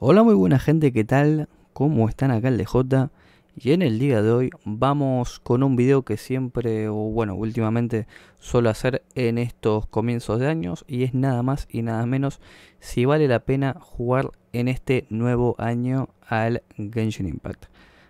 Hola muy buena gente, ¿qué tal? ¿Cómo están acá el DJ? Y en el día de hoy vamos con un video que siempre, o bueno, últimamente suelo hacer en estos comienzos de años y es nada más y nada menos si vale la pena jugar en este nuevo año al Genshin Impact.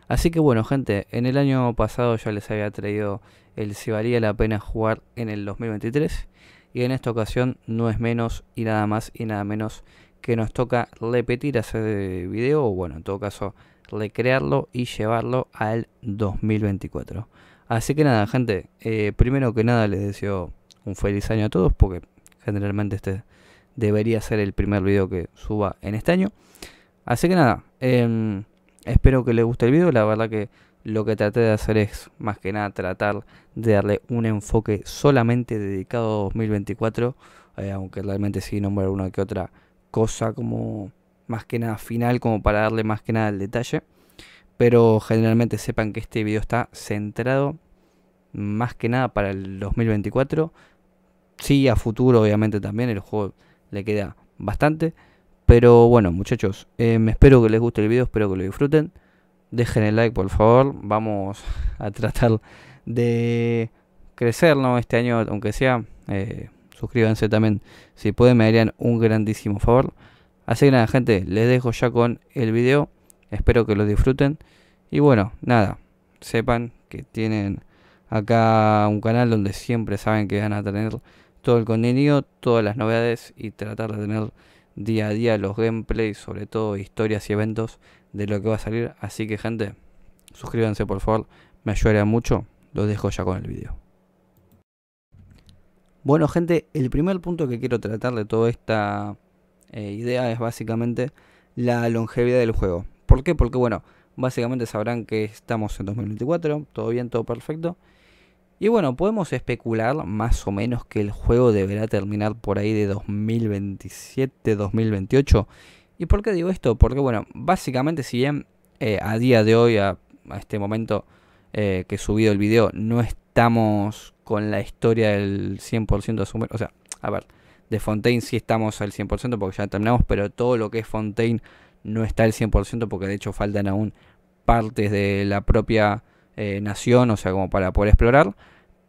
Así que bueno gente, en el año pasado ya les había traído el si valía la pena jugar en el 2023 y en esta ocasión no es menos y nada más y nada menos que nos toca repetir ese video o bueno, en todo caso, recrearlo y llevarlo al 2024. Así que nada, gente, eh, primero que nada les deseo un feliz año a todos porque generalmente este debería ser el primer video que suba en este año. Así que nada, em, espero que les guste el video, la verdad que lo que traté de hacer es más que nada tratar de darle un enfoque solamente dedicado a 2024, eh, aunque realmente sí nombrar una que otra cosa como más que nada final, como para darle más que nada el detalle. Pero generalmente sepan que este video está centrado más que nada para el 2024. Sí, a futuro obviamente también, el juego le queda bastante. Pero bueno, muchachos, me em, espero que les guste el video, espero que lo disfruten. Dejen el like, por favor. Vamos a tratar de crecer, Este año, aunque sea... Eh, suscríbanse también. Si pueden, me harían un grandísimo favor. Así que nada, gente, les dejo ya con el video. Espero que lo disfruten. Y bueno, nada, sepan que tienen acá un canal donde siempre saben que van a tener todo el contenido, todas las novedades y tratar de tener día a día los gameplays, sobre todo historias y eventos de lo que va a salir. Así que gente, suscríbanse por favor, me ayudaría mucho. Los dejo ya con el video. Bueno, gente, el primer punto que quiero tratar de toda esta eh, idea es básicamente la longevidad del juego. ¿Por qué? Porque, bueno, básicamente sabrán que estamos en 2024, todo bien, todo perfecto. Y bueno, podemos especular más o menos que el juego deberá terminar por ahí de 2027, 2028. ¿Y por qué digo esto? Porque, bueno, básicamente, si bien eh, a día de hoy, a, este momento eh, que he subido el video, no estamos con la historia del 100% de Sumer... O sea, a ver, de Fontaine sí estamos al 100% porque ya terminamos, pero todo lo que es Fontaine no está al 100% porque de hecho faltan aún partes de la propia eh, nación, o sea, como para poder explorar.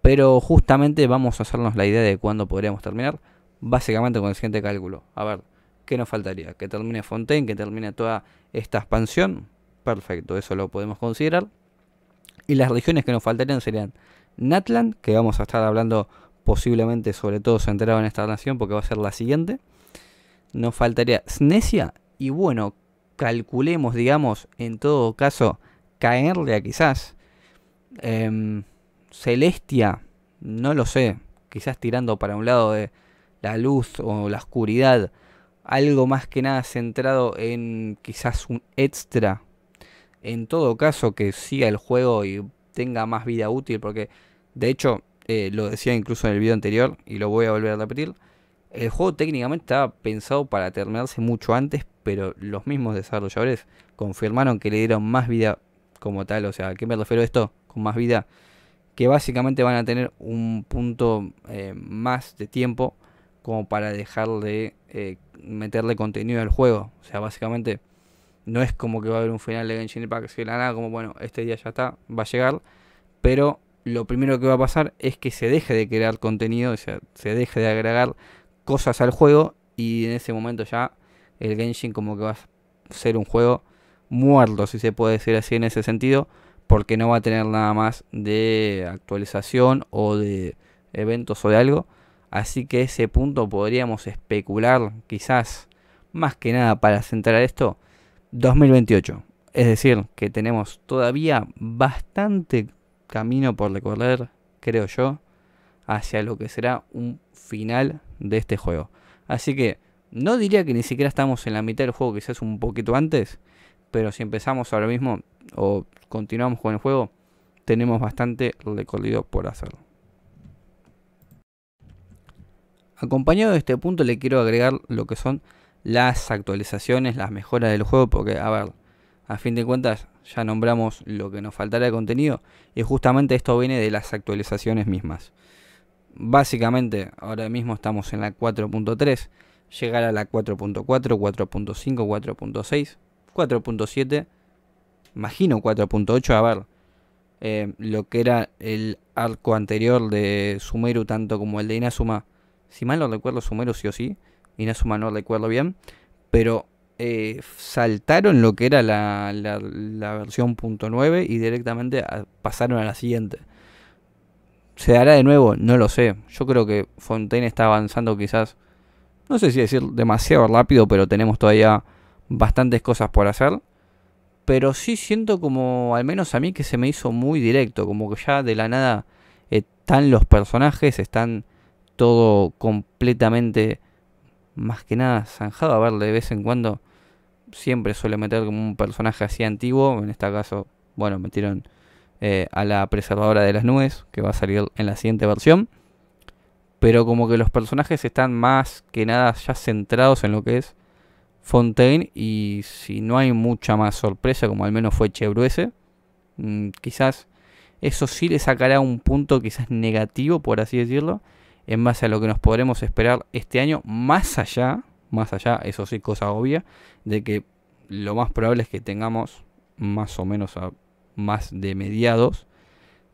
Pero justamente vamos a hacernos la idea de cuándo podríamos terminar, básicamente con el siguiente cálculo. A ver, ¿qué nos faltaría? Que termine Fontaine, que termine toda esta expansión. Perfecto, eso lo podemos considerar. Y las regiones que nos faltarían serían Natlan, que vamos a estar hablando posiblemente sobre todo centrado en esta nación porque va a ser la siguiente. Nos faltaría Snesia y bueno, calculemos, digamos, en todo caso, caerle a quizás. Em, Celestia, no lo sé, quizás tirando para un lado de la luz o la oscuridad, algo más que nada centrado en quizás un extra. En todo caso, que siga el juego y tenga más vida útil, porque de hecho, eh, lo decía incluso en el video anterior y lo voy a volver a repetir. El juego técnicamente estaba pensado para terminarse mucho antes, pero los mismos desarrolladores confirmaron que le dieron más vida como tal. O sea, ¿a qué me refiero esto? Con más vida. Que básicamente van a tener un punto eh, más de tiempo como para dejar de eh, meterle contenido al juego. O sea, básicamente no es como que va a haber un final de Genshin Impact que nada, como bueno, este día ya está, va a llegar, pero lo primero que va a pasar es que se deje de crear contenido, o sea, se deje de agregar cosas al juego y en ese momento ya el Genshin como que va a ser un juego muerto, si se puede decir así en ese sentido, porque no va a tener nada más de actualización o de eventos o de algo. Así que ese punto podríamos especular quizás, más que nada para centrar esto, 2028. Es decir, que tenemos todavía bastante camino por recorrer, creo yo, hacia lo que será un final de este juego. Así que no diría que ni siquiera estamos en la mitad del juego, quizás un poquito antes, pero si empezamos ahora mismo o continuamos con el juego, tenemos bastante recorrido por hacerlo. Acompañado de este punto le quiero agregar lo que son las actualizaciones, las mejoras del juego, porque a ver, a fin de cuentas ya nombramos lo que nos faltará de contenido y justamente esto viene de las actualizaciones mismas. Básicamente ahora mismo estamos en la 4.3, llegar a la 4.4, 4.5, 4.6, 4.7, imagino 4.8, a ver, eh, lo que era el arco anterior de Sumeru tanto como el de Inazuma, si mal no recuerdo Sumeru sí o sí, Inazuma no recuerdo bien, pero eh, saltaron lo que era la, la, la versión .9 y directamente pasaron a la siguiente. ¿Se hará de nuevo? No lo sé. Yo creo que Fontaine está avanzando quizás, no sé si decir demasiado rápido, pero tenemos todavía bastantes cosas por hacer. Pero sí siento como, al menos a mí, que se me hizo muy directo, como que ya de la nada están los personajes, están todo completamente, más que nada, zanjado. A ver, de vez en cuando siempre suele meter como un personaje así antiguo. En este caso, bueno, metieron eh, a la preservadora de las nubes, que va a salir en la siguiente versión. Pero como que los personajes están más que nada ya centrados en lo que es Fontaine. Y si no hay mucha más sorpresa, como al menos fue Chebruese. Mm, quizás eso sí le sacará un punto quizás negativo, por así decirlo, en base a lo que nos podremos esperar este año, más allá más allá, eso sí, cosa obvia, de que lo más probable es que tengamos más o menos a más de mediados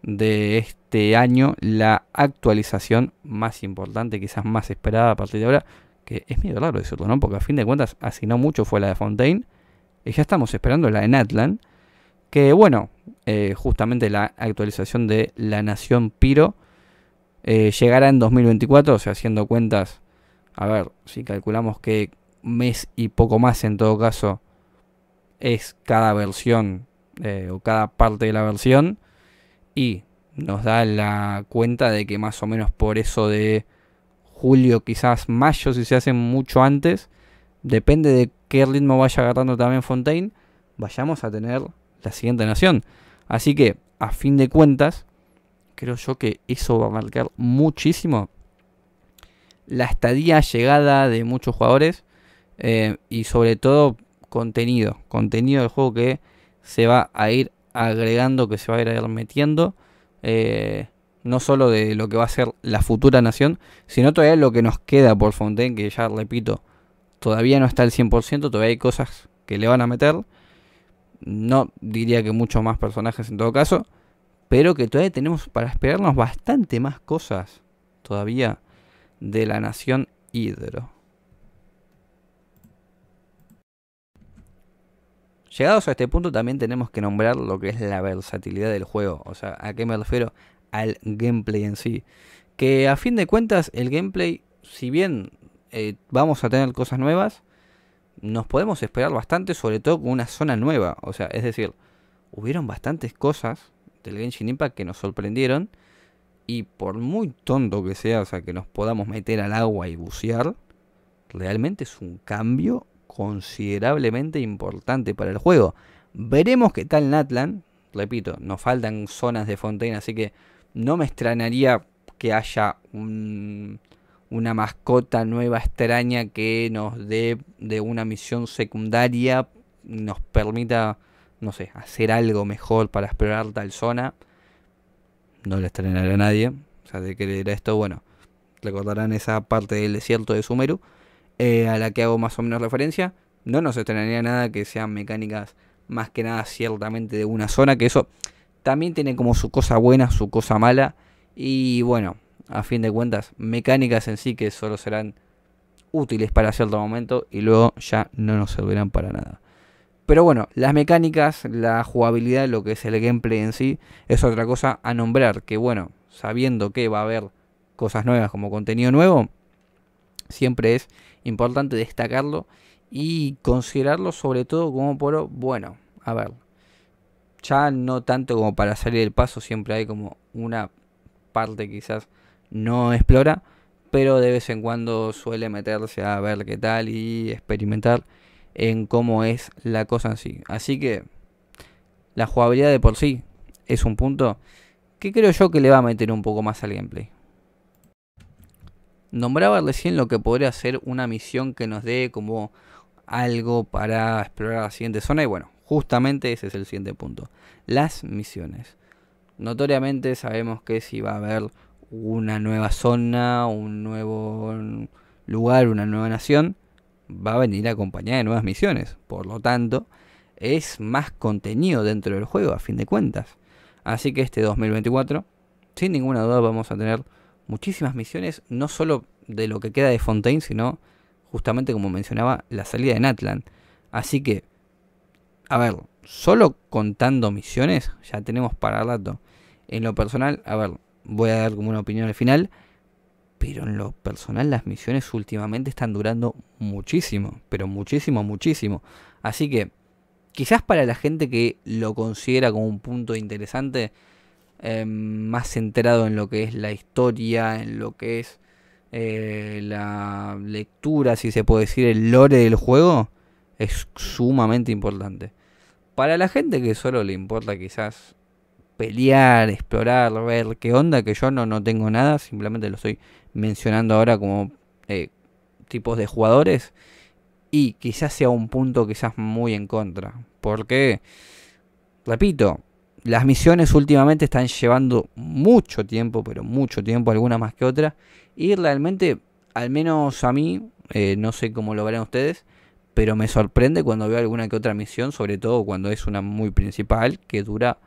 de este año la actualización más importante, quizás más esperada a partir de ahora, que es medio raro decirlo, ¿no? Porque a fin de cuentas, así no mucho fue la de Fontaine, y ya estamos esperando la de Natlan, que bueno, eh, justamente la actualización de la Nación Piro eh, llegará en 2024, o sea, haciendo cuentas a ver, si calculamos que mes y poco más en todo caso es cada versión eh, o cada parte de la versión y nos da la cuenta de que más o menos por eso de julio, quizás mayo, si se hace mucho antes, depende de qué ritmo vaya agarrando también Fontaine, vayamos a tener la siguiente nación. Así que, a fin de cuentas, creo yo que eso va a marcar muchísimo la estadía llegada de muchos jugadores eh, y sobre todo contenido, contenido del juego que se va a ir agregando, que se va a ir metiendo, eh, no solo de lo que va a ser la futura nación, sino todavía lo que nos queda por Fontaine, que ya repito, todavía no está al 100%, todavía hay cosas que le van a meter, no diría que muchos más personajes en todo caso, pero que todavía tenemos para esperarnos bastante más cosas todavía de la nación Hidro. Llegados a este punto también tenemos que nombrar lo que es la versatilidad del juego. O sea, ¿a qué me refiero? Al gameplay en sí. Que a fin de cuentas el gameplay, si bien eh, vamos a tener cosas nuevas, nos podemos esperar bastante, sobre todo con una zona nueva. O sea, es decir, hubieron bastantes cosas del Genshin Impact que nos sorprendieron y por muy tonto que sea, o sea, que nos podamos meter al agua y bucear, realmente es un cambio considerablemente importante para el juego. Veremos qué tal Natlan. Repito, nos faltan zonas de Fontaine, así que no me extrañaría que haya una mascota nueva extraña que nos dé de una misión secundaria, nos permita, no sé, hacer algo mejor para explorar tal zona no le estrenará a nadie, o sea, de que era esto, bueno, recordarán esa parte del desierto de Sumeru, eh, a la que hago más o menos referencia, no nos estrenaría nada que sean mecánicas más que nada ciertamente de una zona, que eso también tiene como su cosa buena, su cosa mala, y bueno, a fin de cuentas, mecánicas en sí que solo serán útiles para cierto momento y luego ya no nos servirán para nada. Pero bueno, las mecánicas, la jugabilidad, lo que es el gameplay en sí, es otra cosa a nombrar. Que bueno, sabiendo que va a haber cosas nuevas como contenido nuevo, siempre es importante destacarlo y considerarlo sobre todo como por, bueno, a ver, ya no tanto como para salir del paso, siempre hay como una parte quizás no explora, pero de vez en cuando suele meterse a ver qué tal y experimentar en cómo es la cosa en sí. Así que la jugabilidad de por sí es un punto que creo yo que le va a meter un poco más al gameplay. Nombraba recién lo que podría ser una misión que nos dé como algo para explorar la siguiente zona y bueno, justamente ese es el siguiente punto. Las misiones. Notoriamente sabemos que si va a haber una nueva zona, un nuevo lugar, una nueva nación, va a venir acompañada de nuevas misiones. Por lo tanto, es más contenido dentro del juego, a fin de cuentas. Así que este 2024, sin ninguna duda, vamos a tener muchísimas misiones, no solo de lo que queda de Fontaine, sino justamente como mencionaba, la salida de Natlan. Así que, a ver, solo contando misiones, ya tenemos para rato. En lo personal, a ver, voy a dar como una opinión al final pero en lo personal las misiones últimamente están durando muchísimo, pero muchísimo, muchísimo. Así que quizás para la gente que lo considera como un punto interesante, em, más centrado en lo que es la historia, en lo que es eh, la lectura, si se puede decir, el lore del juego, es sumamente importante. Para la gente que solo le importa quizás pelear, explorar, ver qué onda, que yo no, no tengo nada, simplemente lo estoy mencionando ahora como eh, tipos de jugadores. Y quizás sea un punto quizás muy en contra. Porque, repito, las misiones últimamente están llevando mucho tiempo, pero mucho tiempo, Alguna más que otra Y realmente, al menos a mí, eh, no sé cómo lo verán ustedes, pero me sorprende cuando veo alguna que otra misión, sobre todo cuando es una muy principal, que dura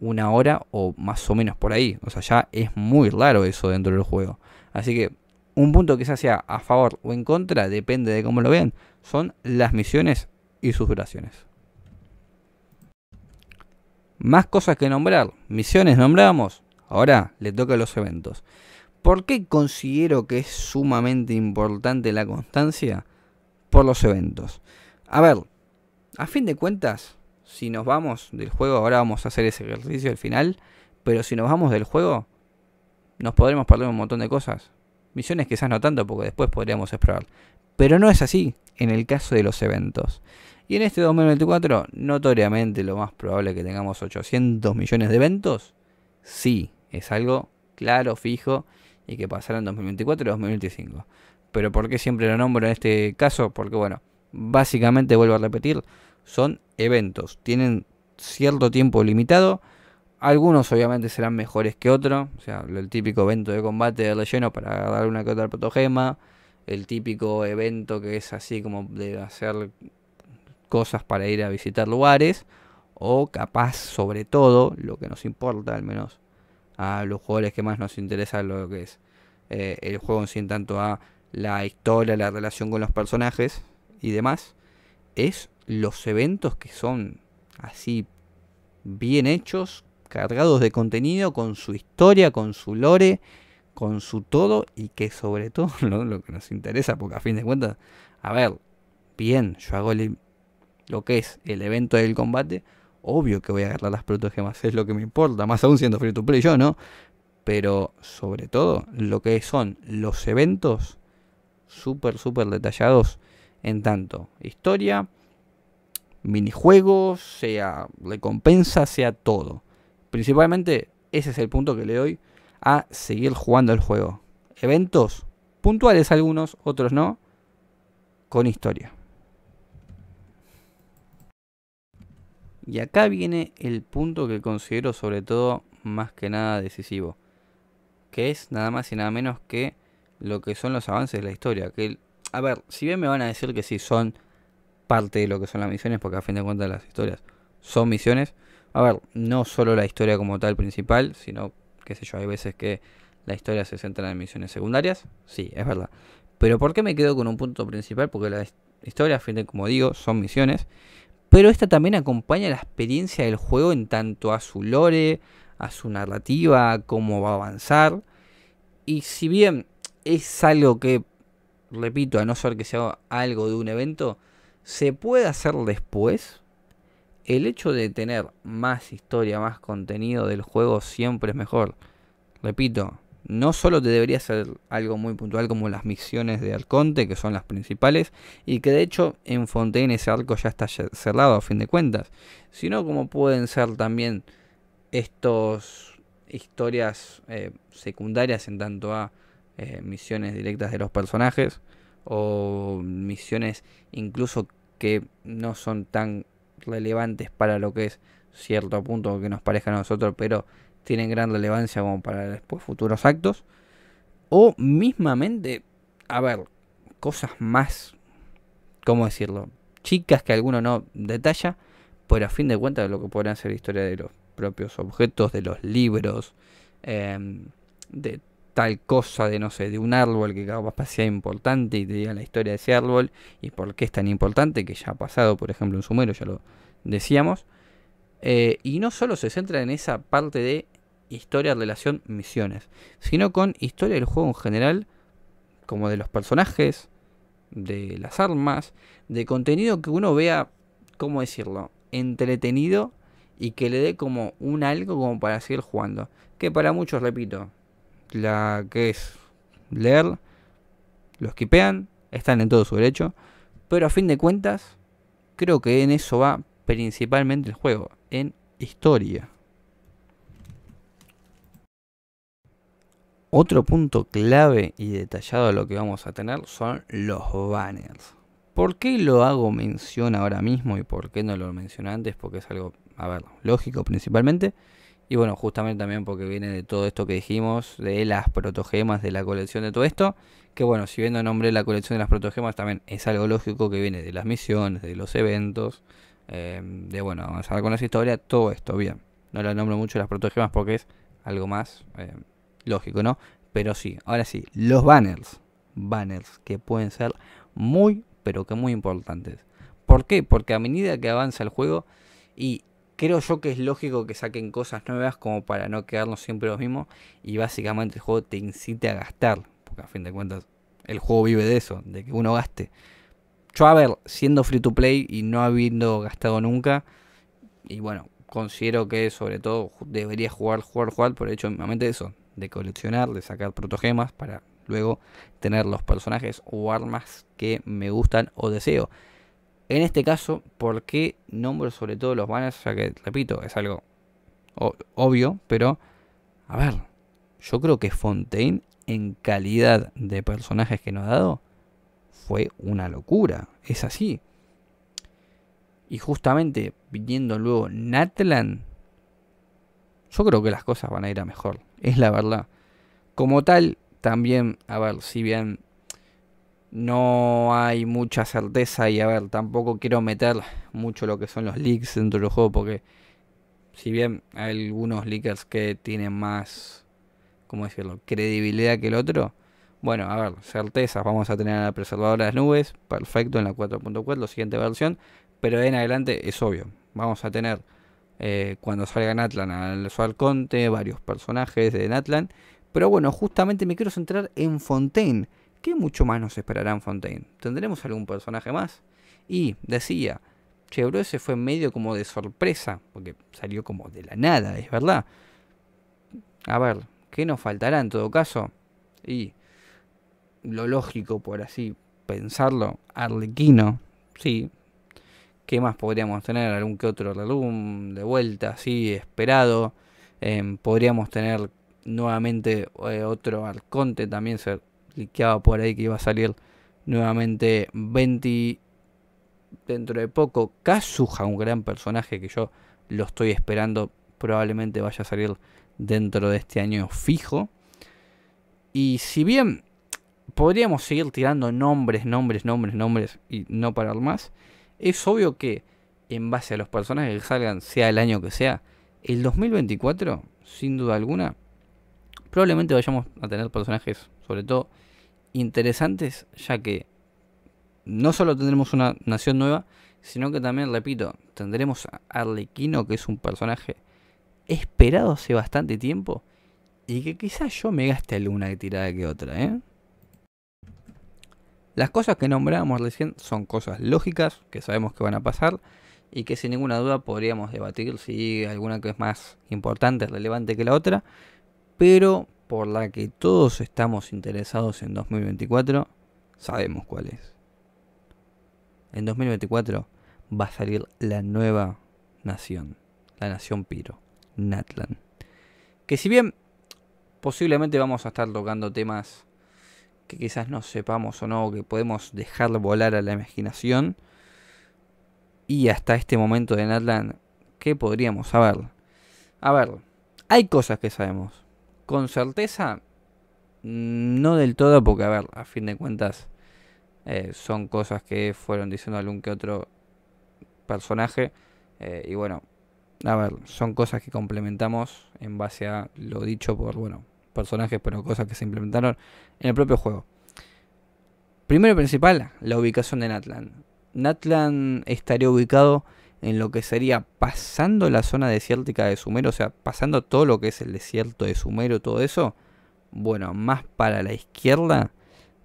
una hora o más o menos por ahí. O sea, ya es muy raro eso dentro del juego. Así que un punto que sea a favor o en contra, depende de cómo lo vean, son las misiones y sus duraciones. Más cosas que nombrar. Misiones nombramos. Ahora le toca a los eventos. ¿Por qué considero que es sumamente importante la constancia? Por los eventos. A ver, a fin de cuentas, si nos vamos del juego, ahora vamos a hacer ese ejercicio al final, pero si nos vamos del juego, nos podremos perder un montón de cosas. Misiones quizás no tanto, porque después podríamos explorar. Pero no es así en el caso de los eventos. Y en este 2024, notoriamente lo más probable que tengamos 800 millones de eventos, sí, es algo claro, fijo, y que pasará en 2024 y 2025. Pero ¿por qué siempre lo nombro en este caso? Porque bueno, básicamente vuelvo a repetir, son eventos. Tienen cierto tiempo limitado. Algunos obviamente serán mejores que otros. O sea, el típico evento de combate de relleno para agarrar una que otra protogema. El típico evento que es así como de hacer cosas para ir a visitar lugares. O capaz, sobre todo, lo que nos importa, al menos a los jugadores que más nos interesa lo que es eh, el juego en sí, en tanto a la historia, la relación con los personajes y demás, es los eventos que son así bien hechos, cargados de contenido, con su historia, con su lore, con su todo y que sobre todo lo, que nos interesa, porque a fin de cuentas, a ver, bien, yo hago lo que es el evento del combate, obvio que voy a agarrar las gemas, es lo que me importa, más aún siendo free to play yo, ¿no? Pero sobre todo lo que son los eventos súper, súper detallados en tanto historia, minijuegos, sea recompensa, sea todo. Principalmente ese es el punto que le doy a seguir jugando el juego. Eventos puntuales algunos, otros no, con historia. Y acá viene el punto que considero sobre todo más que nada decisivo, que es nada más y nada menos que lo que son los avances de la historia. Que, a ver, si bien me van a decir que sí, son parte de lo que son las misiones, porque a fin de cuentas las historias son misiones. A ver, no solo la historia como tal principal, sino, que sé yo, hay veces que la historia se centra en misiones secundarias. Sí, es verdad. Pero ¿por qué me quedo con un punto principal? Porque la historia, a fin de como digo, son misiones. Pero esta también acompaña la experiencia del juego en tanto a su lore, a su narrativa, cómo va a avanzar. Y si bien es algo que, repito, a no ser que sea algo de un evento, se puede hacer después. El hecho de tener más historia, más contenido del juego siempre es mejor. Repito, no solo te debería ser algo muy puntual como las misiones de Alconte, que son las principales, y que de hecho en Fontaine ese arco ya está cerrado a fin de cuentas, sino como pueden ser también estas historias eh, secundarias en tanto a eh, misiones directas de los personajes o misiones incluso que no son tan relevantes para lo que es cierto punto que nos parezca a nosotros, pero tienen gran relevancia como para después futuros actos. O mismamente, a ver, cosas más, ¿cómo decirlo? Chicas que alguno no detalla, pero a fin de cuentas lo que podrán ser la historia de los propios objetos, de los libros, eh, de tal cosa de, no sé, de un árbol que capaz sea importante y te diga la historia de ese árbol y por qué es tan importante, que ya ha pasado, por ejemplo, en Sumero, ya lo decíamos. Eh, y no solo se centra en esa parte de historia, relación, misiones, sino con historia del juego en general, como de los personajes, de las armas, de contenido que uno vea, ¿cómo decirlo?, entretenido y que le dé como un algo como para seguir jugando. Que para muchos, repito, la que es leer, que esquipean, están en todo su derecho, pero a fin de cuentas, creo que en eso va principalmente el juego, en historia. Otro punto clave y detallado a lo que vamos a tener son los banners. ¿Por qué lo hago mención ahora mismo y por qué no lo mencioné antes? Porque es algo, a ver, lógico principalmente. Y bueno, justamente también porque viene de todo esto que dijimos, de las protogemas, de la colección, de todo esto. Que bueno, si bien no nombré la colección de las protogemas, también es algo lógico que viene de las misiones, de los eventos, eh, de bueno, avanzar con esa historia, todo esto, bien. No la nombro mucho las protogemas porque es algo más eh, lógico, ¿no? Pero sí, ahora sí, los banners. Banners que pueden ser muy, pero que muy importantes. ¿Por qué? Porque a medida que avanza el juego y creo yo que es lógico que saquen cosas nuevas como para no quedarnos siempre los mismos y básicamente el juego te incite a gastar, porque a fin de cuentas el juego vive de eso, de que uno gaste. Yo a ver, siendo free to play y no habiendo gastado nunca, y bueno, considero que sobre todo debería jugar, jugar, jugar, por el hecho de eso, de coleccionar, de sacar protogemas para luego tener los personajes o armas que me gustan o deseo. En este caso, ¿por qué nombro sobre todo los banners? sea que, repito, es algo obvio, pero a ver, yo creo que Fontaine en calidad de personajes que nos ha dado fue una locura, es así. Y justamente viniendo luego Natlan, yo creo que las cosas van a ir a mejor, es la verdad. Como tal, también, a ver, si bien no hay mucha certeza y a ver, tampoco quiero meter mucho lo que son los leaks dentro del juego porque si bien hay algunos leakers que tienen más, ¿cómo decirlo?, credibilidad que el otro. Bueno, a ver, certezas, vamos a tener a la preservadora de las nubes, perfecto, en la 4.4, la siguiente versión, pero en adelante es obvio, vamos a tener eh, cuando salga Natlan al Sol Conte, varios personajes de Natlan, pero bueno, justamente me quiero centrar en Fontaine, ¿qué mucho más nos esperará en Fontaine? ¿Tendremos algún personaje más? Y decía, Chevrolet fue medio como de sorpresa, porque salió como de la nada, es verdad. A ver, ¿qué nos faltará en todo caso? Y lo lógico, por así pensarlo, Arlequino, sí. ¿Qué más podríamos tener? ¿Algún que otro relum de vuelta, así, esperado? Em, podríamos tener nuevamente eh, otro Arconte, también ser por ahí que iba a salir nuevamente 20 dentro de poco. Kazuha, un gran personaje que yo lo estoy esperando, probablemente vaya a salir dentro de este año fijo. Y si bien podríamos seguir tirando nombres, nombres, nombres, nombres y no parar más, es obvio que en base a los personajes que salgan, sea el año que sea, el 2024, sin duda alguna, probablemente vayamos a tener personajes, sobre todo interesantes, ya que no solo tendremos una nación nueva, sino que también, repito, tendremos a Arlequino, que es un personaje esperado hace bastante tiempo, y que quizás yo me gaste alguna tirada que otra, ¿eh? Las cosas que nombrábamos recién son cosas lógicas, que sabemos que van a pasar, y que sin ninguna duda podríamos debatir si alguna que es más importante, relevante que la otra, pero por la que todos estamos interesados en 2024, sabemos cuál es. En 2024 va a salir la nueva nación, la nación Piro, Natlan. Que si bien posiblemente vamos a estar tocando temas que quizás no sepamos o no, que podemos dejar volar a la imaginación, y hasta este momento de Natlan, ¿qué podríamos saber? A ver, hay cosas que sabemos con certeza, mm, no del todo, porque a ver, a fin de cuentas eh, son cosas que fueron diciendo algún que otro personaje. Eh, y bueno, a ver, son cosas que complementamos en base a lo dicho por, bueno, personajes, pero cosas que se implementaron en el propio juego. Primero y principal, la ubicación de Natlan. Natlan estaría ubicado en lo que sería pasando la zona desértica de Sumero, o sea, pasando todo lo que es el desierto de Sumero, todo eso, bueno, más para la izquierda,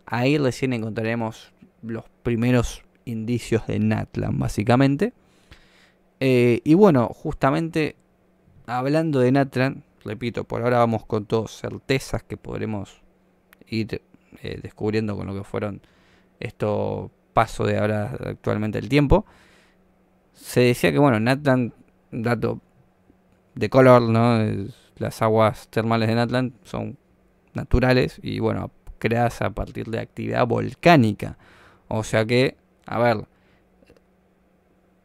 ahí recién encontraremos los primeros indicios de Natlan, básicamente. Eh, y bueno, justamente hablando de Natlan, repito, por ahora vamos con todas certezas que podremos ir eh, descubriendo con lo que fueron estos pasos de ahora actualmente el tiempo se decía que, bueno, Natland, dato de color, ¿no? las aguas termales de Natland son naturales y, bueno, creadas a partir de actividad volcánica. O sea que, a ver,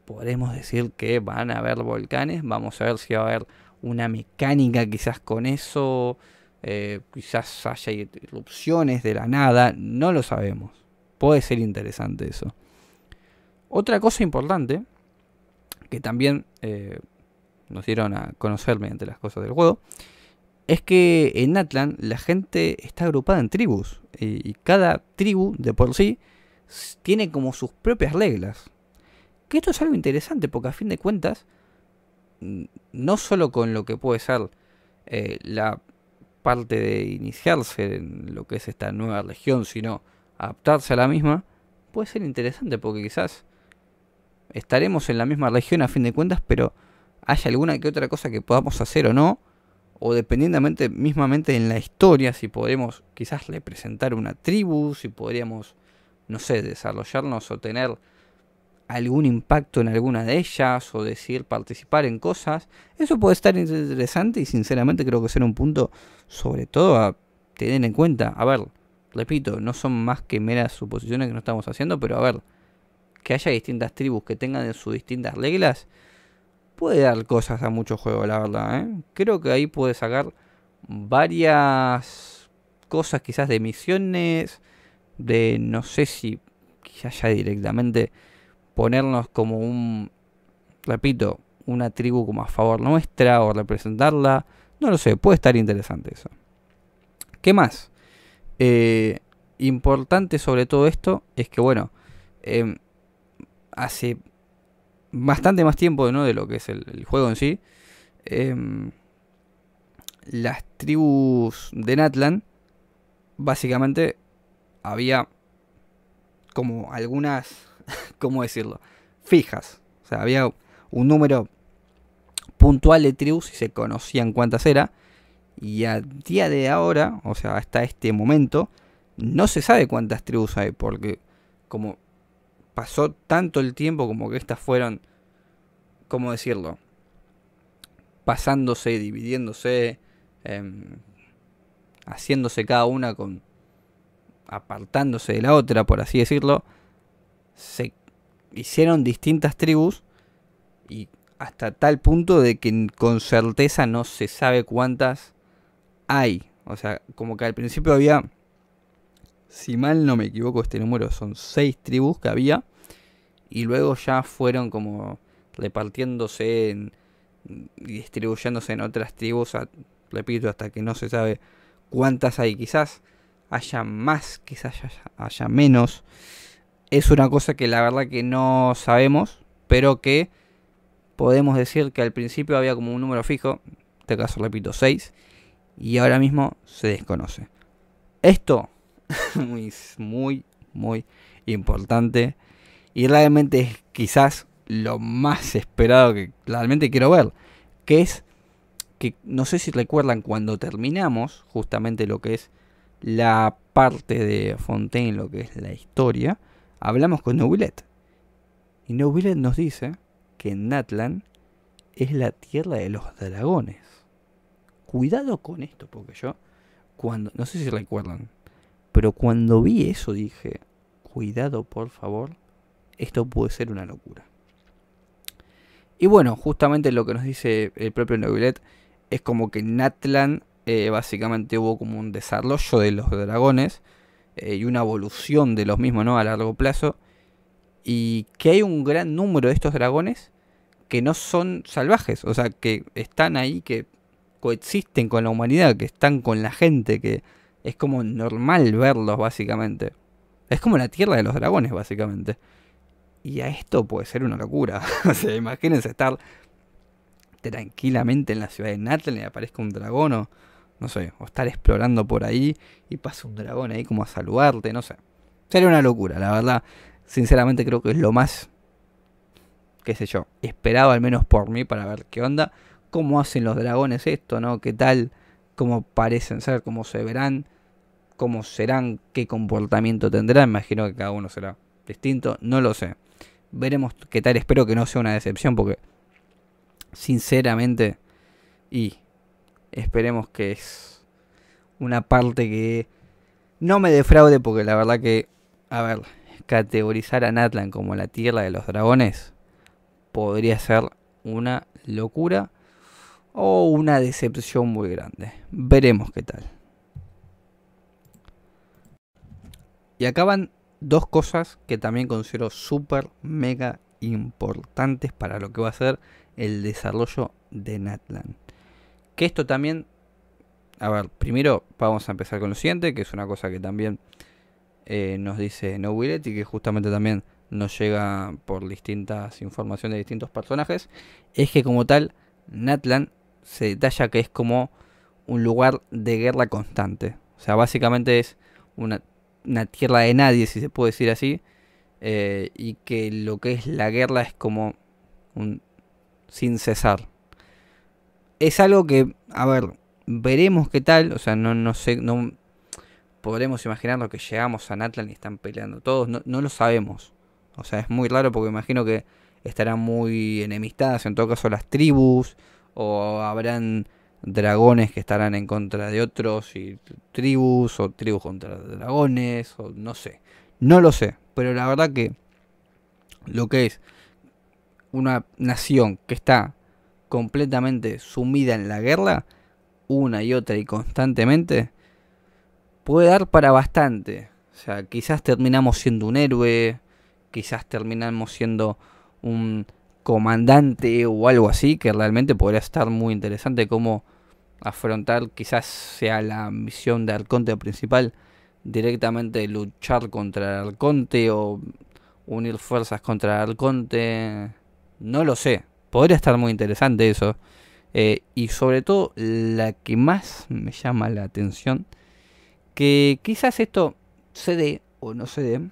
podemos decir que van a haber volcanes, vamos a ver si va a haber una mecánica quizás con eso, eh, quizás haya irrupciones de la nada, no lo sabemos. Puede ser interesante eso. Otra cosa importante que también eh, nos dieron a conocer mediante las cosas del juego, es que en Atlan la gente está agrupada en tribus y, cada tribu de por sí tiene como sus propias reglas. Que esto es algo interesante porque a fin de cuentas, no solo con lo que puede ser eh, la parte de iniciarse en lo que es esta nueva región, sino adaptarse a la misma, puede ser interesante porque quizás estaremos en la misma región a fin de cuentas, pero hay alguna que otra cosa que podamos hacer o no, o dependientemente mismamente en la historia, si podemos quizás representar una tribu, si podríamos, no sé, desarrollarnos o tener algún impacto en alguna de ellas o decir participar en cosas, eso puede estar interesante y sinceramente creo que será un punto sobre todo a tener en cuenta. A ver, repito, no son más que meras suposiciones que no estamos haciendo, pero a ver, que haya distintas tribus que tengan sus distintas reglas, puede dar cosas a mucho juego la verdad. ¿eh? Creo que ahí puede sacar varias cosas, quizás de misiones, de no sé si quizás ya directamente ponernos como un, repito, una tribu como a favor nuestra o representarla. No lo sé, puede estar interesante eso. ¿Qué más? Eh, importante sobre todo esto es que, bueno, em, hace bastante más tiempo ¿no? de lo que es el, juego en sí. Em, las tribus de Natlan, básicamente, había como algunas, ¿cómo decirlo? Fijas. O sea, había un número puntual de tribus y se conocían cuántas era. Y a día de ahora, o sea, hasta este momento, no se sabe cuántas tribus hay, porque como pasó tanto el tiempo como que estas fueron, ¿cómo decirlo? Pasándose, dividiéndose, em, haciéndose cada una con apartándose de la otra, por así decirlo, se hicieron distintas tribus y hasta tal punto de que con certeza no se sabe cuántas hay. O sea, como que al principio había si mal no me equivoco, este número son seis tribus que había. Y luego ya fueron como repartiéndose en, y distribuyéndose en otras tribus, repito, hasta que no se sabe cuántas hay. Quizás haya más, quizás haya, haya menos. Es una cosa que la verdad que no sabemos, pero que podemos decir que al principio había como un número fijo, en este caso repito 6, y ahora mismo se desconoce. Esto muy muy, muy importante. Y realmente es quizás lo más esperado que realmente quiero ver. Que es que no sé si recuerdan cuando terminamos justamente lo que es la parte de Fontaine, lo que es la historia, hablamos con Novillet. Y Novillet nos dice que Natlan es la tierra de los dragones. Cuidado con esto, porque yo, cuando, no sé si recuerdan, pero cuando vi eso dije, cuidado por favor, esto puede ser una locura. Y bueno, justamente lo que nos dice el propio Nobilet es como que en eh, básicamente hubo como un desarrollo de los dragones eh, y una evolución de los mismos a largo plazo. Y que hay un gran número de estos dragones que no son salvajes, o sea, que están ahí, que coexisten con la humanidad, que están con la gente, que es como normal verlos, básicamente. Es como la tierra de los dragones, básicamente. Y a esto puede ser una locura. o sea, imagínense estar tranquilamente en la ciudad de Natal y aparezca un dragón o, no sé, o estar explorando por ahí y pasa un dragón ahí como a saludarte, no sé. Sería una locura, la verdad. Sinceramente creo que es lo más, qué sé yo, esperado al menos por mí para ver qué onda, cómo hacen los dragones esto, ¿no? ¿Qué tal? cómo parecen ser, cómo se verán, cómo serán, qué comportamiento tendrán. Imagino que cada uno será distinto, no lo sé. Veremos qué tal, espero que no sea una decepción porque sinceramente y esperemos que es una parte que no me defraude porque la verdad que, a ver, categorizar a Natlan como la tierra de los dragones podría ser una locura o una decepción muy grande. Veremos qué tal. Y acaban dos cosas que también considero súper, mega importantes para lo que va a ser el desarrollo de Natlan. Que esto también... A ver, primero vamos a empezar con lo siguiente, que es una cosa que también eh, nos dice No Willet y que justamente también nos llega por distintas informaciones de distintos personajes, es que como tal, Natlan se detalla que es como un lugar de guerra constante. O sea, básicamente es una, tierra de nadie, si se puede decir así. Eh, y que lo que es la guerra es como un sin cesar. Es algo que, a ver, veremos qué tal. O sea, no, sé, no podremos imaginar que llegamos a Natlan y están peleando todos. No, no lo sabemos. O sea, es muy raro porque imagino que estarán muy enemistadas, en todo caso las tribus o habrán dragones que estarán en contra de otros y tribus o tribus contra dragones o no sé. No lo sé, pero la verdad que lo que es una nación que está completamente sumida en la guerra, una y otra y constantemente, puede dar para bastante. O sea, quizás terminamos siendo un héroe, quizás terminamos siendo un comandante o algo así, que realmente podría estar muy interesante cómo afrontar, quizás sea la misión de Arconte principal, directamente luchar contra Arconte o unir fuerzas contra Arconte, no lo sé, podría estar muy interesante eso. Eh, y sobre todo la que más me llama la atención, que quizás esto se dé o no se dé,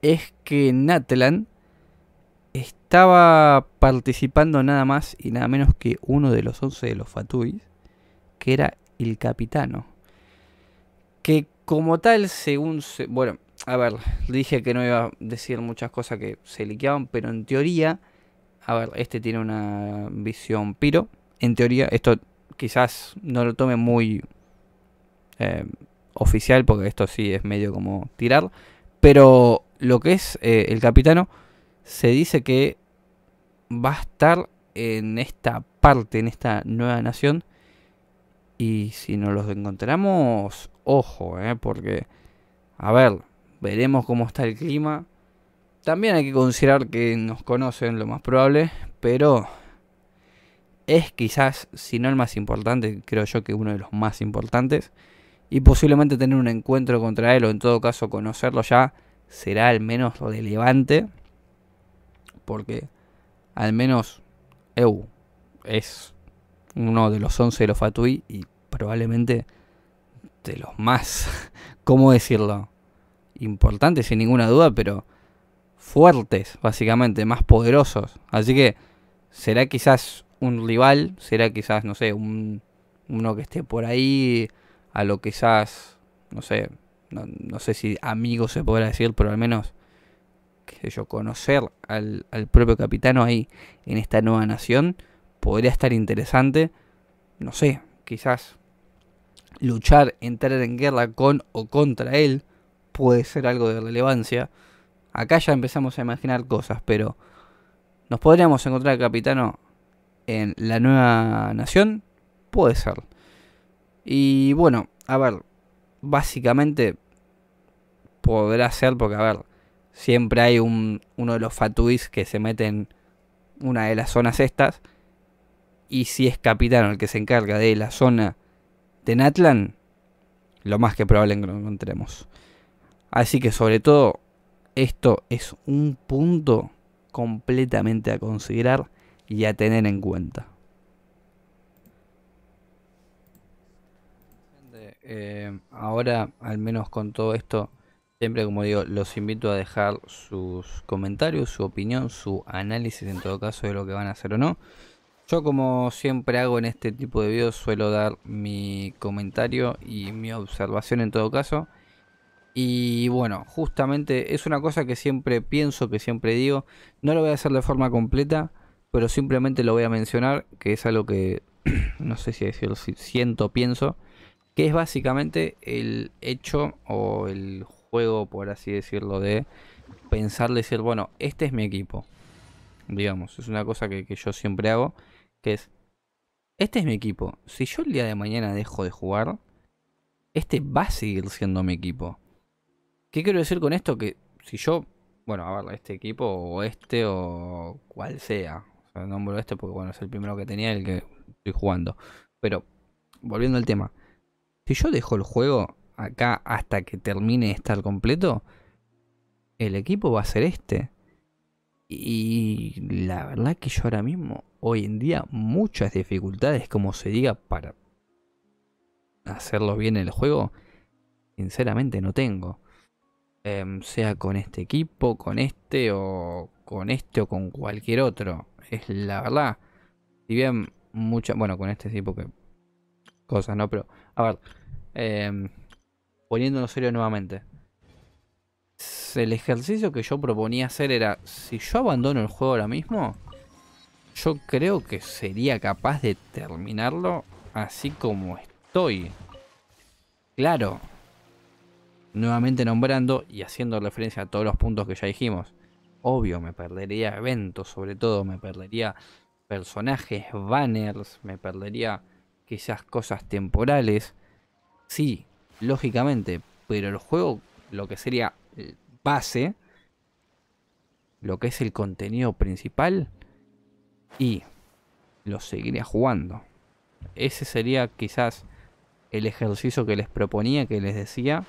es que Natlan estaba participando nada más y nada menos que uno de los 11 de los Fatuis, que era el capitano. Que como tal, según... Se, bueno, a ver, dije que no iba a decir muchas cosas que se liqueaban, pero en teoría... A ver, este tiene una visión piro. En teoría, esto quizás no lo tome muy eh, oficial, porque esto sí es medio como tirar. Pero lo que es eh, el capitano se dice que va a estar en esta parte, en esta nueva nación. Y si nos los encontramos, ojo, eh, porque, a ver, veremos cómo está el clima. También hay que considerar que nos conocen, lo más probable, pero es quizás, si no el más importante, creo yo que uno de los más importantes. Y posiblemente tener un encuentro contra él, o en todo caso conocerlo ya, será al menos relevante porque al menos EU es uno de los 11 de los Fatui y probablemente de los más, ¿cómo decirlo? Importantes sin ninguna duda, pero fuertes, básicamente, más poderosos. Así que será quizás un rival, será quizás, no sé, un, uno que esté por ahí, a lo quizás, no sé, no, no sé si amigo se podrá decir, pero al menos yo, conocer al, al propio capitano ahí en esta nueva nación podría estar interesante. No sé, quizás luchar, entrar en guerra con o contra él puede ser algo de relevancia. Acá ya empezamos a imaginar cosas, pero nos podríamos encontrar al capitano en la nueva nación, puede ser. Y bueno, a ver, básicamente podrá ser porque, a ver, siempre hay un, uno de los fatuis que se mete en una de las zonas estas. Y si es capitán el que se encarga de la zona de Natlan, lo más que probable que lo encontremos. Así que sobre todo, esto es un punto completamente a considerar y a tener en cuenta. Eh, ahora, al menos con todo esto, Siempre, como digo, los invito a dejar sus comentarios, su opinión, su análisis en todo caso de lo que van a hacer o no. Yo como siempre hago en este tipo de videos suelo dar mi comentario y mi observación en todo caso. Y bueno, justamente es una cosa que siempre pienso, que siempre digo. No lo voy a hacer de forma completa, pero simplemente lo voy a mencionar, que es algo que no sé si decirlo, si siento, pienso, que es básicamente el hecho o el juego, por así decirlo, de pensar, decir, bueno, este es mi equipo. Digamos, es una cosa que, yo siempre hago, que es, este es mi equipo. Si yo el día de mañana dejo de jugar, este va a seguir siendo mi equipo. ¿Qué quiero decir con esto? Que si yo, bueno, a ver, este equipo o este o cual sea, el nombre de este porque bueno, es el primero que tenía el que estoy jugando. Pero, volviendo al tema, si yo dejo el juego, acá hasta que termine estar completo, el equipo va a ser este. Y la verdad que yo ahora mismo, hoy en día, muchas dificultades, como se diga, para hacerlo bien en el juego, sinceramente no tengo. Em, sea con este equipo, con este o con este o con cualquier otro. Es la verdad. Si bien muchas, bueno, con este tipo porque cosas, ¿no? Pero, a ver, em, poniéndonos serio nuevamente. El ejercicio que yo proponía hacer era, si yo abandono el juego ahora mismo, yo creo que sería capaz de terminarlo así como estoy. Claro, nuevamente nombrando y haciendo referencia a todos los puntos que ya dijimos. Obvio, me perdería eventos, sobre todo, me perdería personajes, banners, me perdería quizás cosas temporales. Sí, lógicamente. Pero el juego, lo que sería eh, base, lo que es el contenido principal, y lo seguiría jugando. Ese sería quizás el ejercicio que les proponía, que les decía,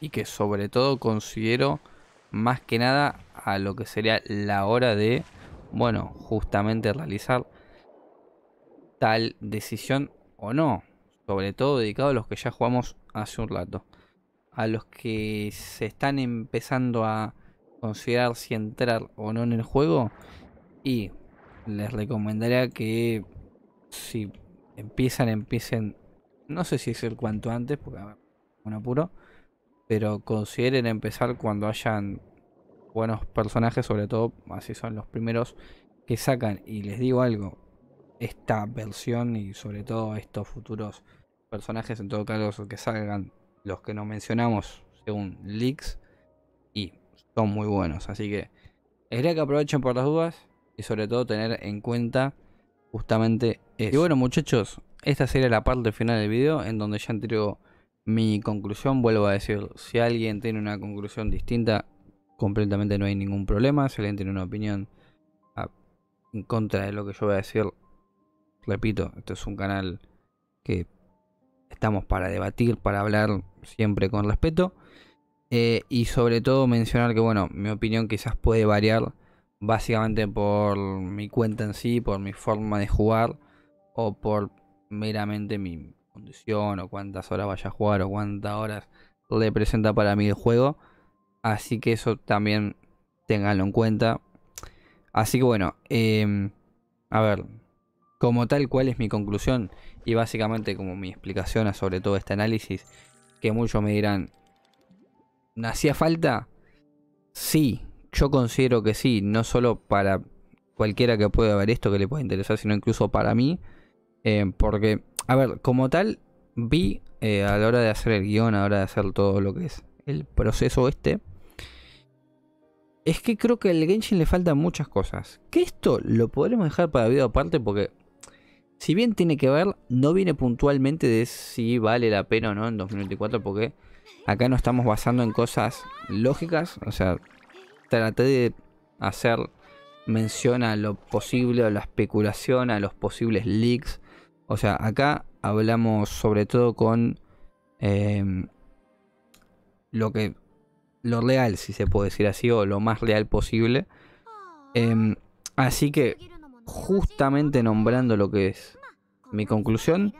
y que sobre todo considero más que nada a lo que sería la hora de, bueno, justamente realizar tal decisión o no sobre todo dedicado a los que ya jugamos hace un rato, a los que se están empezando a considerar si entrar o no en el juego y les recomendaría que si empiezan, empiecen, no sé si es el cuanto antes, porque a ver, un apuro, pero consideren empezar cuando hayan buenos personajes, sobre todo así son los primeros que sacan y les digo algo, esta versión y sobre todo estos futuros personajes, en todo caso que salgan los que no mencionamos según leaks, y son muy buenos. Así que es que aprovechen por las dudas y sobre todo tener en cuenta justamente Y bueno muchachos, esta sería la parte final del video en donde ya entrego mi conclusión. Vuelvo a decir, si alguien tiene una conclusión distinta, completamente no hay ningún problema. Si alguien tiene una opinión ah, en contra de lo que yo voy a decir, repito, esto es un canal que estamos para debatir, para hablar siempre con respeto. Eh, y sobre todo mencionar que, bueno, mi opinión quizás puede variar básicamente por mi cuenta en sí, por mi forma de jugar o por meramente mi condición o cuántas horas vaya a jugar o cuántas horas le presenta para mí el juego. Así que eso también tenganlo en cuenta. Así que bueno, em, a ver, como tal ¿cuál es mi conclusión y básicamente como mi explicación sobre todo este análisis, que muchos me dirán, ¿hacía falta? Sí, yo considero que sí, no solo para cualquiera que pueda ver esto que le pueda interesar, sino incluso para mí, eh, porque, a ver, como tal, vi eh, a la hora de hacer el guión, a la hora de hacer todo lo que es el proceso este, es que creo que al Genshin le faltan muchas cosas. Que esto lo podremos dejar para video aparte porque si bien tiene que ver, no viene puntualmente de si vale la pena o no en 2024, porque acá no estamos basando en cosas lógicas. O sea, traté de hacer mención a lo posible, a la especulación, a los posibles leaks. O sea, acá hablamos sobre todo con em, lo que lo real, si se puede decir así, o lo más real posible. Em, así que justamente nombrando lo que es. Mi conclusión,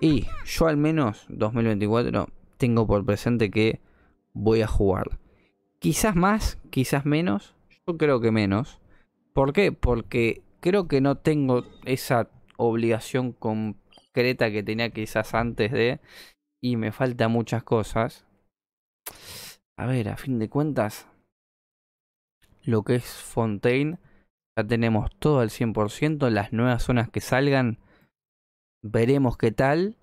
y yo al menos 2024 tengo por presente que voy a jugar. Quizás más, quizás menos, yo creo que menos. ¿Por qué? Porque creo que no tengo esa obligación concreta que tenía quizás antes de... Y me falta muchas cosas. A ver, a fin de cuentas, lo que es Fontaine ya tenemos todo al 100%. Las nuevas zonas que salgan, veremos qué tal.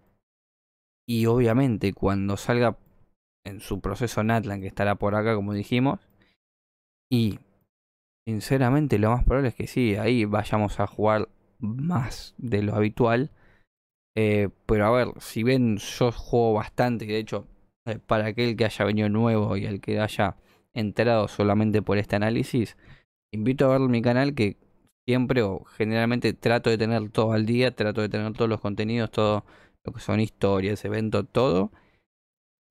Y obviamente cuando salga en su proceso Natlan, que estará por acá como dijimos. Y sinceramente lo más probable es que sí, ahí vayamos a jugar más de lo habitual. Eh, pero a ver, si ven, yo juego bastante. De hecho, eh, para aquel que haya venido nuevo y el que haya entrado solamente por este análisis, invito a ver mi canal que siempre o generalmente trato de tener todo al día, trato de tener todos los contenidos, todo lo que son historias, eventos, todo.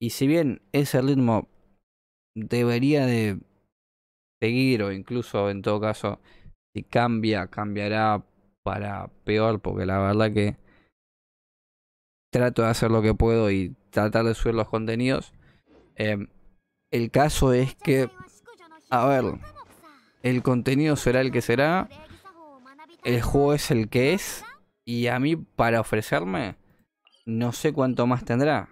Y si bien ese ritmo debería de seguir o incluso en todo caso si cambia, cambiará para peor porque la verdad que trato de hacer lo que puedo y tratar de subir los contenidos. Eh, el caso es que, a ver, el contenido será el que será. El juego es el que es. Y a mí, para ofrecerme, no sé cuánto más tendrá.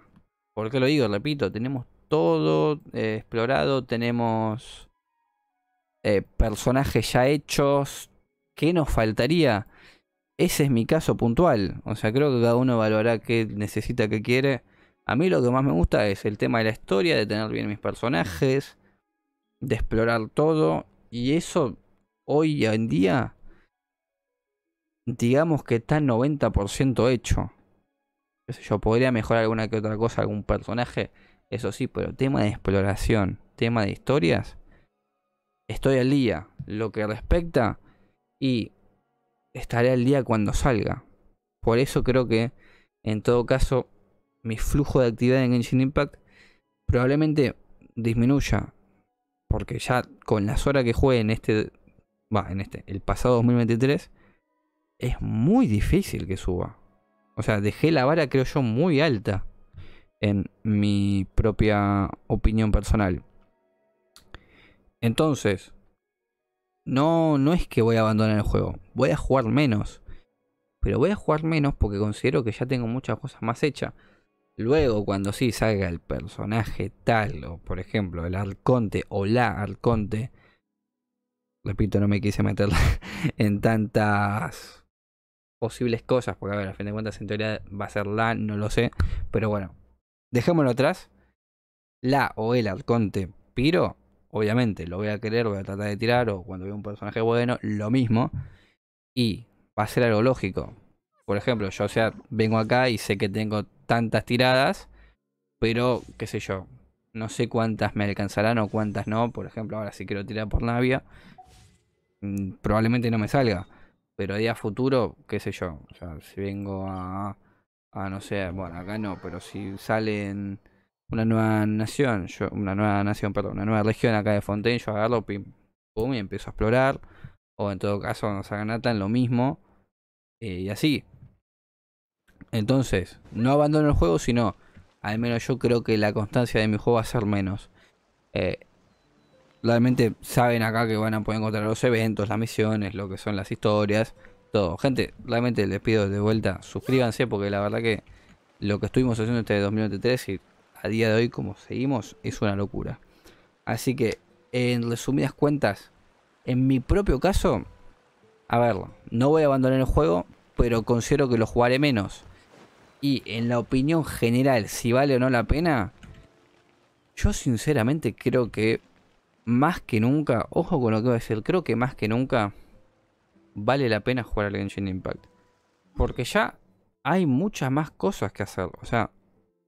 ¿Por qué lo digo? Repito, tenemos todo eh, explorado, tenemos eh, personajes ya hechos. ¿Qué nos faltaría? Ese es mi caso puntual. O sea, creo que cada uno valorará qué necesita, qué quiere. A mí lo que más me gusta es el tema de la historia, de tener bien mis personajes, de explorar todo y eso hoy en día, digamos que está 90% hecho. yo, podría mejorar alguna que otra cosa, algún personaje, eso sí, pero tema de exploración, tema de historias, estoy al día. Lo que respecta, y estaré al día cuando salga. Por eso creo que, en todo caso, mi flujo de actividad en Engine Impact probablemente disminuya porque ya con las horas que jugué en este, va, en este, el pasado 2023, es muy difícil que suba. O sea, dejé la vara, creo yo, muy alta en mi propia opinión personal. Entonces, no, no es que voy a abandonar el juego, voy a jugar menos. Pero voy a jugar menos porque considero que ya tengo muchas cosas más hechas. Luego, cuando sí salga el personaje tal, o por ejemplo, el arconte o la arconte, repito, no me quise meter en tantas posibles cosas, porque a ver, a fin de cuentas, en teoría va a ser la, no lo sé, pero bueno, dejémoslo atrás. La o el arconte piro, obviamente, lo voy a querer, voy a tratar de tirar, o cuando veo un personaje bueno, lo mismo, y va a ser algo lógico. Por ejemplo, yo o sea, vengo acá y sé que tengo tantas tiradas, pero qué sé yo, no sé cuántas me alcanzarán o cuántas no. Por ejemplo, ahora si quiero tirar por Navia, mm, probablemente no me salga. Pero a día futuro, qué sé yo, si vengo a, a no sé, bueno, acá no, pero si salen una nueva nación, yo, una nueva nación, perdón, una nueva región acá de Fontaine, yo agarro, pim, pum, y empiezo a explorar. O en todo caso, cuando salga tan lo mismo. Eh, y así. Entonces, no abandono el juego, sino al menos yo creo que la constancia de mi juego va a ser menos. Eh, realmente saben acá que van a poder encontrar los eventos, las misiones, lo que son las historias, todo. Gente, realmente les pido de vuelta, suscríbanse porque la verdad que lo que estuvimos haciendo este 2023 y a día de hoy como seguimos es una locura. Así que, en resumidas cuentas, en mi propio caso, a ver, no voy a abandonar el juego, pero considero que lo jugaré menos y en la opinión general si vale o no la pena, yo sinceramente creo que más que nunca, ojo con lo que voy a decir, creo que más que nunca vale la pena jugar al Genshin Impact. Porque ya hay muchas más cosas que hacer. O sea,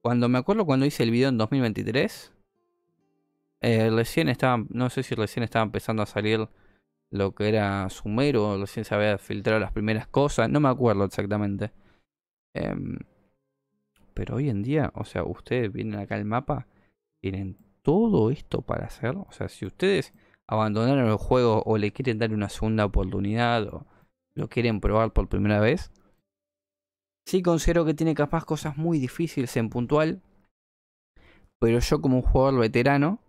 cuando me acuerdo cuando hice el video en 2023, eh, recién estaba. no sé si recién estaba empezando a salir lo que era Sumero, recién se había filtrado las primeras cosas, no me acuerdo exactamente. Em, pero hoy en día, o sea, ustedes vienen acá al mapa, tienen todo esto para hacer. O sea, si ustedes abandonaron el juego o le quieren dar una segunda oportunidad o lo quieren probar por primera vez, sí considero que tiene capaz cosas muy difíciles en puntual. Pero yo como un jugador veterano,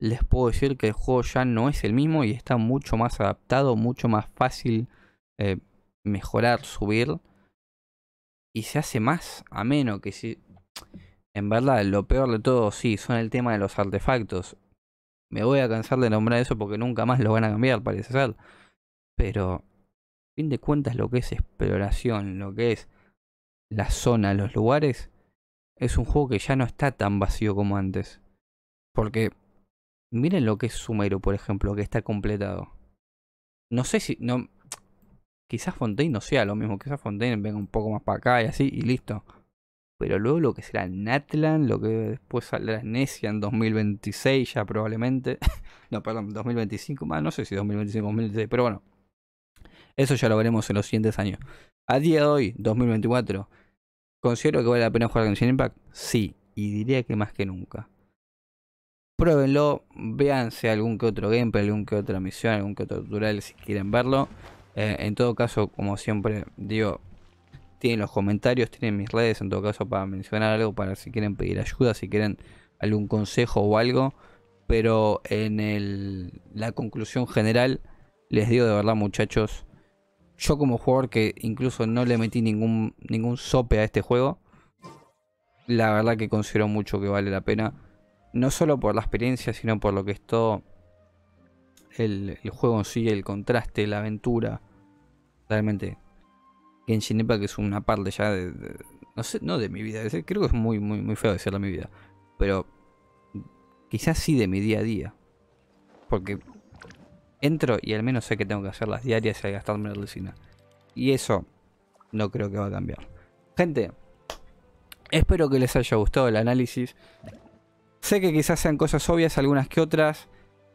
les puedo decir que el juego ya no es el mismo y está mucho más adaptado, mucho más fácil eh, mejorar, subir y se hace más ameno que si... En verdad, lo peor de todo, sí, son el tema de los artefactos. Me voy a cansar de nombrar eso porque nunca más lo van a cambiar, parece ser. Pero, fin de cuentas, lo que es exploración, lo que es la zona, los lugares, es un juego que ya no está tan vacío como antes. Porque, miren lo que es Sumero, por ejemplo, que está completado. No sé si, no, Quizás Fontaine no sea lo mismo, quizás Fontaine venga un poco más para acá y así, y listo. Pero luego lo que será Natlan, lo que después saldrá Necia en 2026 ya probablemente. no, perdón, 2025, más, no sé si 2025 2026, pero bueno. Eso ya lo veremos en los siguientes años. A día de hoy, 2024, ¿considero que vale la pena jugar Genshin Impact? Sí, y diría que más que nunca. Pruébenlo, si algún que otro gameplay, algún que otra misión, algún que otro tutorial si quieren verlo. Eh, en todo caso, como siempre digo, tienen los comentarios, tienen mis redes, en todo caso, para mencionar algo, para si quieren pedir ayuda, si quieren algún consejo o algo. Pero en la conclusión general, les digo de verdad, muchachos, yo como jugador que incluso no le metí ningún, ningún sope a este juego, la verdad que considero mucho que vale la pena. No solo por la experiencia, sino por lo que es todo el, el juego en sí, el contraste, la aventura, realmente en Genshin que es una parte ya de, no sé, no de mi vida, creo que es muy, muy, muy feo decirlo mi vida, pero quizás sí de mi día a día, porque entro y al menos sé que tengo que hacer las diarias y gastarme la lucina. y eso no creo que va a cambiar. Gente, espero que les haya gustado el análisis. Sé que quizás sean cosas obvias, algunas que otras.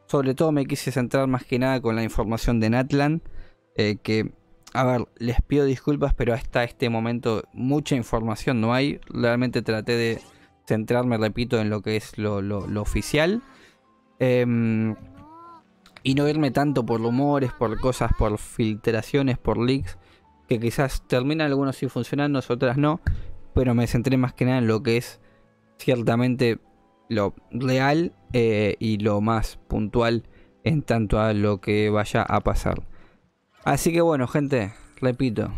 Sobre todo me quise centrar más que nada con la información de Natlan, eh, que a ver, les pido disculpas, pero hasta este momento mucha información no hay. Realmente traté de centrarme, repito, en lo que es lo, oficial. Em, y no irme tanto por rumores, por cosas, por filtraciones, por leaks, que quizás terminan algunos sí funcionando, otras no. Pero me centré más que nada en lo que es ciertamente lo real eh, y lo más puntual en tanto a lo que vaya a pasar. Así que bueno, gente, repito,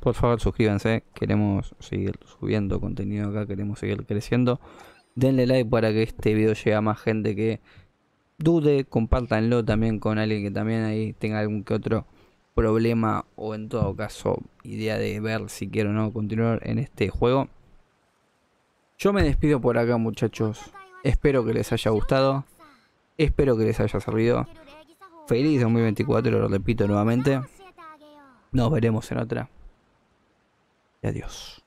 por favor suscríbanse, queremos seguir subiendo contenido acá, queremos seguir creciendo. Denle like para que este video llegue a más gente que dude, compartanlo también con alguien que también ahí tenga algún que otro problema o en todo caso idea de ver si quiero o no continuar en este juego. Yo me despido por acá muchachos. Espero que les haya gustado. Espero que les haya servido. Feliz 2024, lo repito nuevamente. Nos veremos en otra. Y adiós.